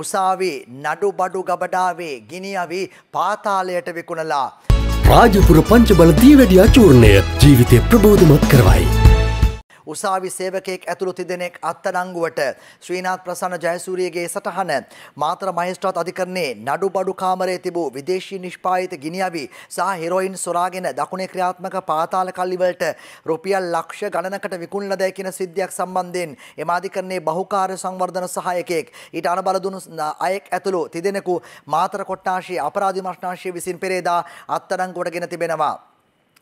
උසාවි නඩු බඩු ගබඩාවේ ගිනියවි පාතාලයට විකුණලා. රාජපුර පංචබල දීවැඩියා චූර්ණය ජීවිතය ප්‍රබෝධමත් කරවයි. උසාවි සේවකයෙක් ඇතුළු තිදෙනෙක් අත්අඩංගුවට ශ්‍රීනාත් ප්‍රසන්න ජයසූරියගේ සටහන මාතර මහේස්ත්‍රාත් අධිකරණයේ නඩු බඩු කාමරයේ තිබූ විදේශී නිෂ්පාදිත ගිනිඅවි සහ හෙරොයින් සොරාගෙන දකුණේ ක්‍රියාත්මක පාතාල කල්ලි වලට රුපියල් ලක්ෂ ගණනකට විකුණලා දැයි කියන සිද්ධියක් සම්බන්ධයෙන් එම අධිකරණයේ බහුකාර්ය සංවර්ධන සහායකයෙක් ඊට අනබල දුණු අයෙක් ඇතුළු තිදෙනෙකු මාතර කොට්ටාශයේ අපරාධ විමර්ශනාංශය විසින් පෙරේදා අත්අඩංගුවට ගෙන තිබෙනවා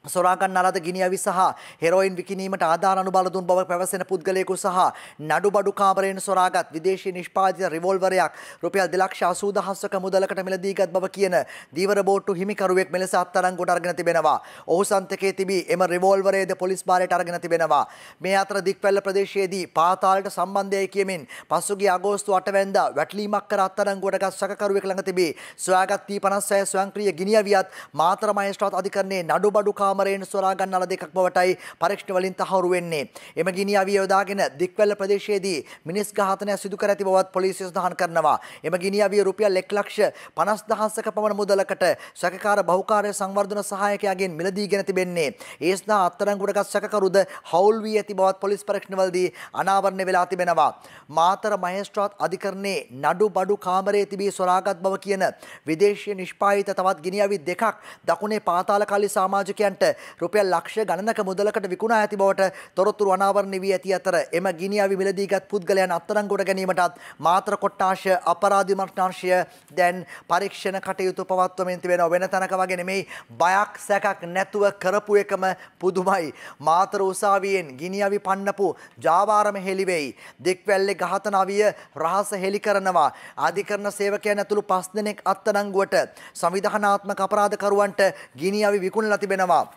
සොරාගන්න අලද ගිනියවි සහ හෙරෝයින් විකිනීමට ආධාර අනුබල දුන් බව පැවසෙන පුද්ගලයෙකු සහ නඩුබඩු කාමරයෙන් සොරාගත් විදේශී නිෂ්පාදිත රිවෝල්වරයක් රුපියල් 280000ක මුදලකට මිලදී ගත් බව කියන දීවර බෝට්ටු හිමිකරුවෙක් මෙලෙස අත්අඩංගුවට අරගෙන තිබෙනවා. ඔහු සන්තකයේ තිබී එම රිවෝල්වරයද පොලිස් භාරයට අරගෙන තිබෙනවා. මේ අතර දික්පැල්ල ප්‍රදේශයේදී පාතාලට සම්බන්ධයයි කියමින් පසුගිය අගෝස්තු 8 වෙනිදා වැටලීමක් කර අත්අඩංගුවට ගත් සැකකරුවෙක් ළඟ තිබී සොයාගත් T56 ස්වයංක්‍රීය ගිනියවියත් මාතර මහේස්ත්‍රාත් අධිකරණයේ නඩුබඩු කා කාමරයෙන් සොරා ගන්නාල දෙකක් බවටයි පරීක්ෂණ වලින් තහවුරු වෙන්නේ. එම ගිනි අවිය යොදාගෙන දික්වැල්ල ප්‍රදේශයේදී මිනිස් ඝාතනය සිදු කර ඇති බවත් පොලිසිය සඳහන් කරනවා. එම ගිනි අවිය රුපියල් 1 ලක්ෂ 50000ක පමණ මුදලකට සැකකාර බහුකාර්ය සංවර්ධන සහායකයාගෙන් මිලදීගෙන තිබෙන්නේ. ඒ සඳහා අත්අඩංගුවට ගත් සැකකරුද හවුල් වී ඇති බවත් පොලිස් පරීක්ෂණ වලදී අනාවරණය වෙලා තිබෙනවා. මාතර මහේස්ත්‍රාත් අධිකරණයේ නඩු බඩු කාමරයේ තිබී සොරාගත් බව කියන විදේශීය නිෂ්පාදිත තවත් ගිනි අවි දෙකක් දකුණේ පාතාල කල්ලි සමාජිකයන් මිලියනකට රුපියල් ලක්ෂ ගණනක මුදලකට විකුණා ඇති බවට තොරතුරු අනාවරණය වී ඇති අතර එම ගිනිඅවි මිලදීගත් පුද්ගලයන් අත්අඩංගුවට ගැනීමටත් මාතර කොට්ටාශ අපරාධ විමර්ශනාංශය දැන් පරීක්ෂණ කටයුතු පවත්වමින් තිබෙනවා වෙන තැනක වගේ නෙමෙයි බයක් සැකක් නැතුව කරපු එකම පුදුමයි මාතර උසාවියෙන් ගිනිඅවි පන්නපු ජාවාරම හෙළිවෙයි දික්වැල්ලේ ඝාතන අවිය රහස හෙළි කරනවා අධිකරණ සේවකයන් ඇතුළු පස් දෙනෙක් අත්අඩංගුවට සංවිධානාත්මක අපරාධකරුවන්ට ගිනි අවි විකුණලා තිබෙනවා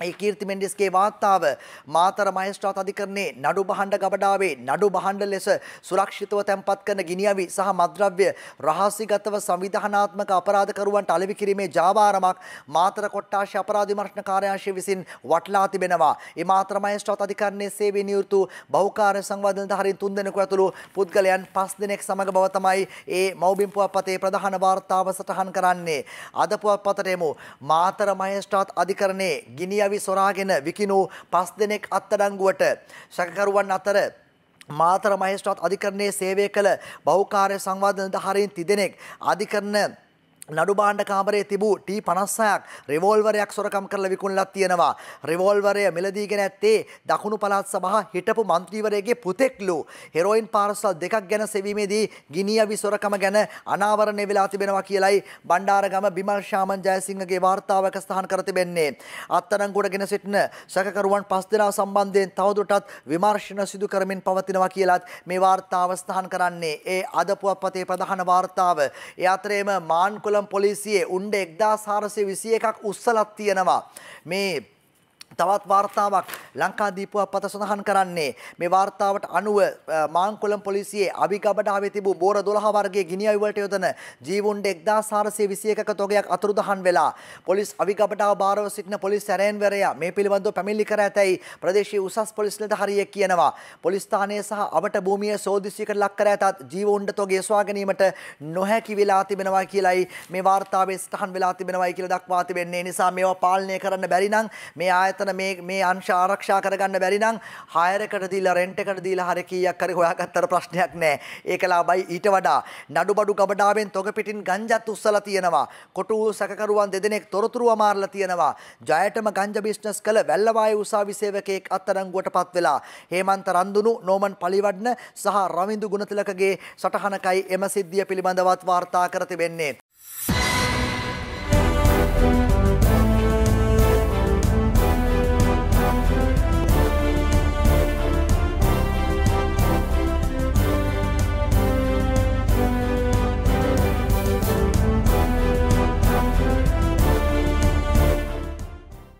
ඒ කීර්ති මෙන්ඩිස්ගේ වාර්තාව මාතර මහේස්ත්‍රාත් අධිකරණයේ නඩු භාණ්ඩ ගබඩාවේ නඩු භාණ්ඩ ලෙස සුරක්ෂිතව තැන්පත් කරන ගිනියවි සහ මද්‍රව්‍ය රහසිගතව සංවිධානාත්මක අපරාධකරුවන්ට අලෙවි කිරීමේ ජාවාරමක් මාතර කොට්ටාශය අපරාධ විමර්ශන කාර්යාංශය විසින් වටලා තිබෙනවා. ඒ මාතර මහේස්ත්‍රාත් අධිකරණයේ සේවයේ නියුතු බහුකාර්ය සංවර්ධන දහරින් තුන් දෙනෙකු ඇතුළු පුද්ගලයන් පස් දෙනෙක් සමග බව තමයි ඒ මව්බිම් පුවත්පතේ ප්‍රධාන වාර්තාව සටහන් කරන්නේ. අද පුවත්පතට එමු මාතර මහේස්ත්‍රාත් අධිකරණයේ ගිනිය අවි සොරාගෙන විකිණූ පස් දෙනෙක් අත්අඩංගුවට ශකකරුවන් අතර මාතර මහේස්ත්‍රාත් අධිකරණයේ සේවය කළ බහුකාර්ය සංවර්ධන දහරින් තිදෙනෙක් අධිකරණ නඩු බාණ්ඩ කාමරේ තිබූ T56ක් රිවෝල්වරයක් සොරකම් කරලා විකුණලා තියෙනවා. රිවෝල්වරය මිලදීගෙන ඇත්තේ දකුණු පළාත් සභා හිටපු മന്ത്രിවරයාගේ පුතෙක්ලු. හෙරොයින් පාර්සල් දෙකක් ගැන සෙවීමේදී ගිනියවි සොරකම ගැන අනාවරණය වෙලා තිබෙනවා කියලයි බණ්ඩාරගම බිමල් ශාමන් ජයසිංහගේ වාර්තාවක සඳහන් කර තිබෙන්නේ. අත්අඩංගුවටගෙන සිටින සැකකරුවන් පස් දෙනා සම්බන්ධයෙන් තවදුරටත් විමර්ශන සිදු කරමින් පවතිනවා කියලත් මේ වාර්තාව සඳහන් කරන්නේ. ඒ අද පුවත්පතේ ප්‍රධාන වාර්තාව. ඒ අතරේම මාන්කුල කොල්ලම් පොලිසියේ උණ්ඩ 1421ක් උස්සලක් තියෙනවා. මේ තවත් වාර්තාවක් ලංකාදීපුව අපත සඳහන් කරන්නේ මේ වාර්තාවට අනුව මාංකොලම් පොලිසියේ අවිගබඩාවේ තිබූ බෝර 12 වර්ගයේ ගිනි අවි වලට යොදන ජීවුන්ඩ 1421ක තොගයක් අතුරුදහන් වෙලා පොලිස් අවිගබඩාව බාරව සිටින පොලිස් සැරයන්වරයා මේ පිළිබඳව පැමිණිලි කර ඇතැයි ප්‍රදේශීය උසස් පොලිස්ලට හරිය කියනවා පොලිස් ස්ථානයේ සහ අවට භූමියේ සෝදිසියකට ලක් කර ඇතත් ජීවුන්ඩ තොගය සොයා ගැනීමට නොහැකි වෙලා තිබෙනවා කියලයි මේ වාර්තාවේ සටහන් වෙලා තිබෙනවායි කියලා දක්වා තිබෙන්නේ නිසා මේවා පාලනය කරන්න බැරි නම් මේ ආයතන මෙතන මේ මේ අංශ ආරක්ෂා කරගන්න බැරි නම් හයරකට දීලා රෙන්ට් එකට දීලා හරි කීයක් හරි හොයාගත්තට ප්‍රශ්නයක් නැහැ. ඒක ලාභයි ඊට වඩා නඩුබඩු ගබඩාවෙන් තොග පිටින් ගංජත් උස්සලා තියෙනවා. කොටු සැකකරුවන් දෙදෙනෙක් තොරතුරු අමාරලා තියෙනවා. ජයටම ගංජා බිස්නස් කළ වැල්ලවායේ උසාවි සේවකයෙක් අත්අඩංගුවටපත් වෙලා. හේමන්ත රන්දුනු, නෝමන් පලිවඩ්න සහ රවින්දු ගුණතිලකගේ සටහනකයි එම සිද්ධිය පිළිබඳවත් වාර්තා කර තිබෙන්නේ.